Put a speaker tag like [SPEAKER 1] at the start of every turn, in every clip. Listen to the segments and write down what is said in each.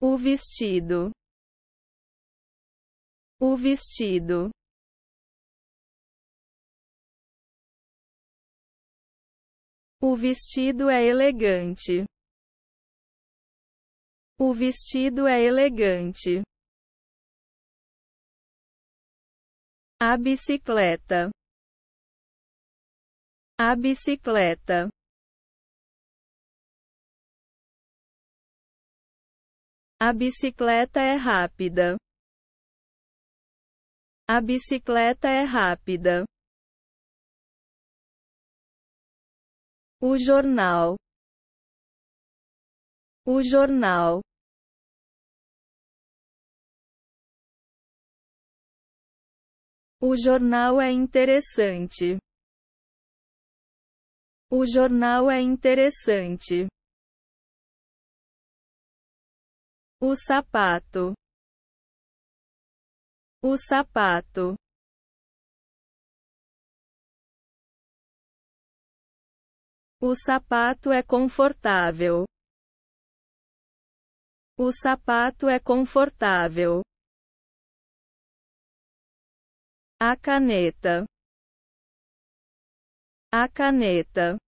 [SPEAKER 1] O vestido. O vestido. O vestido é elegante. O vestido é elegante. A bicicleta. A bicicleta. A bicicleta é rápida. A bicicleta é rápida. O jornal. O jornal. O jornal é interessante. O jornal é interessante. o sapato, o sapato, o sapato é confortável, o sapato é confortável, a caneta, a caneta.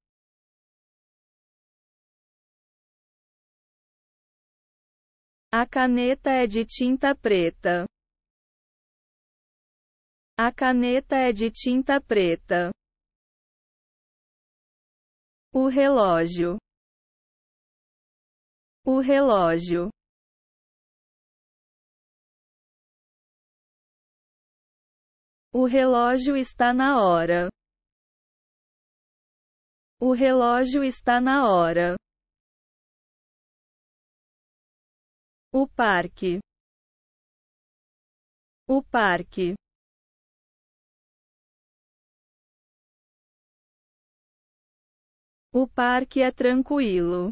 [SPEAKER 1] A caneta é de tinta preta. A caneta é de tinta preta. O relógio. O relógio. O relógio está na hora. O relógio está na hora. O parque. O parque. O parque é tranquilo.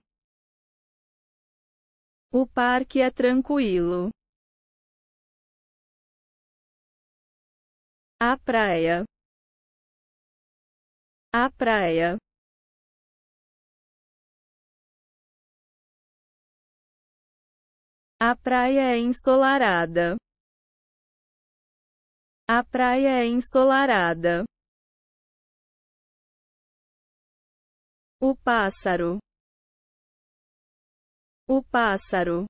[SPEAKER 1] O parque é tranquilo. A praia. A praia. A praia é ensolarada. A praia é ensolarada. O pássaro. O pássaro.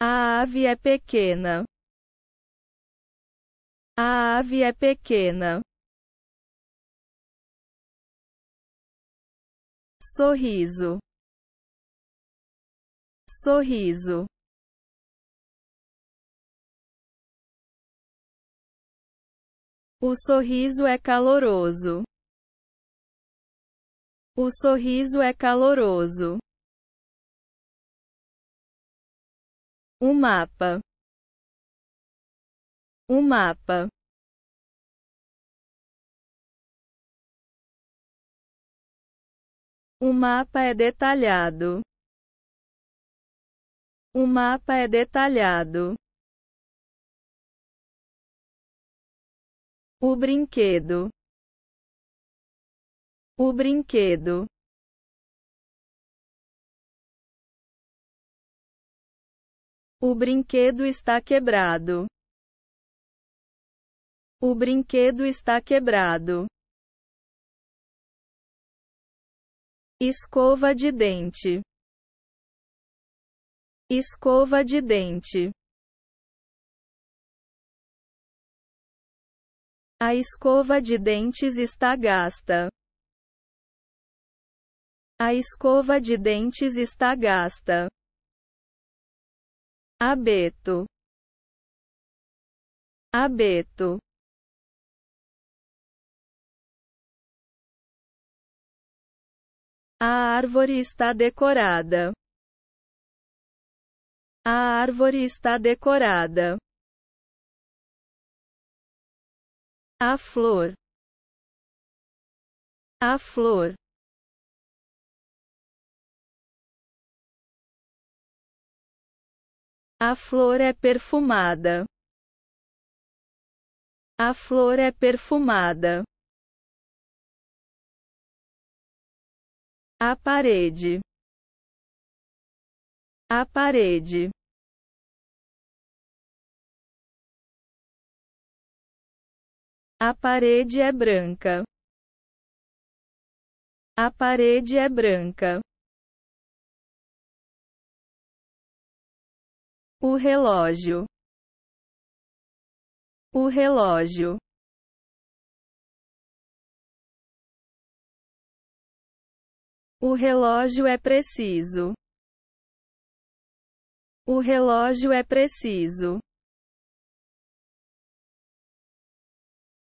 [SPEAKER 1] A ave é pequena. A ave é pequena. sorriso, sorriso. O sorriso é caloroso. O sorriso é caloroso. O mapa. O mapa. O mapa é detalhado. O mapa é detalhado. O brinquedo. O brinquedo. O brinquedo está quebrado. O brinquedo está quebrado. escova de dente, escova de dente. A escova de dentes está gasta. A escova de dentes está gasta. Abeto. Abeto. A árvore está decorada. A árvore está decorada. A flor. A flor. A flor é perfumada. A flor é perfumada. A parede. A parede. A parede é branca. A parede é branca. O relógio. O relógio. O relógio é preciso. O relógio é preciso.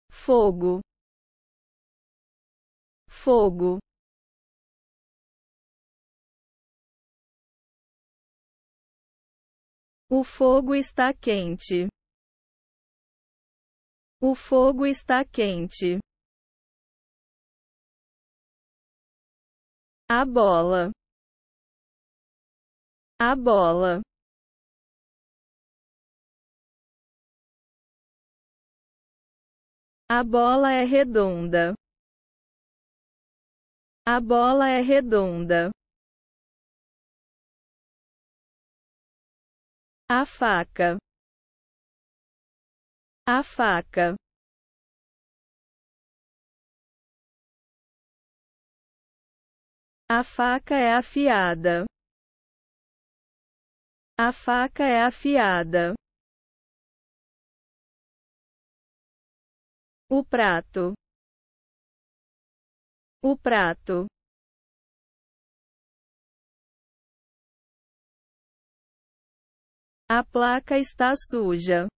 [SPEAKER 1] Fogo. Fogo. O fogo está quente. O fogo está quente. A bola. A bola. A bola é redonda. A bola é redonda. A faca. A faca. A faca é afiada. A faca é afiada. O prato. O prato. A placa está suja.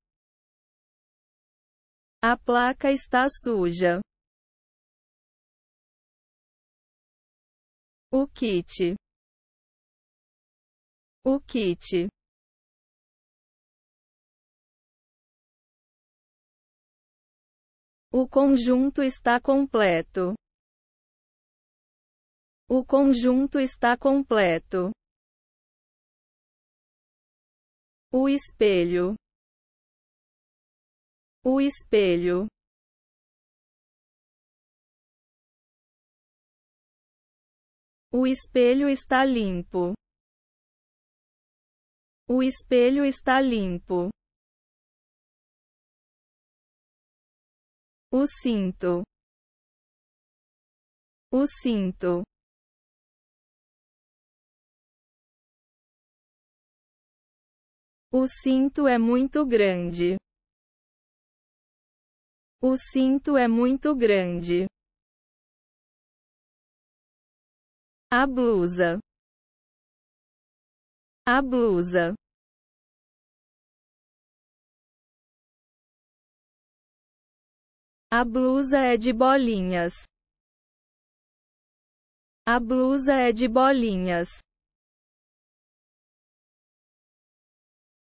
[SPEAKER 1] A placa está suja. O kit. O kit. O conjunto está completo. O conjunto está completo. O espelho. O espelho. O espelho está limpo. O espelho está limpo. O cinto. O cinto. O cinto é muito grande. O cinto é muito grande. A blusa. A blusa. A blusa é de bolinhas. A blusa é de bolinhas.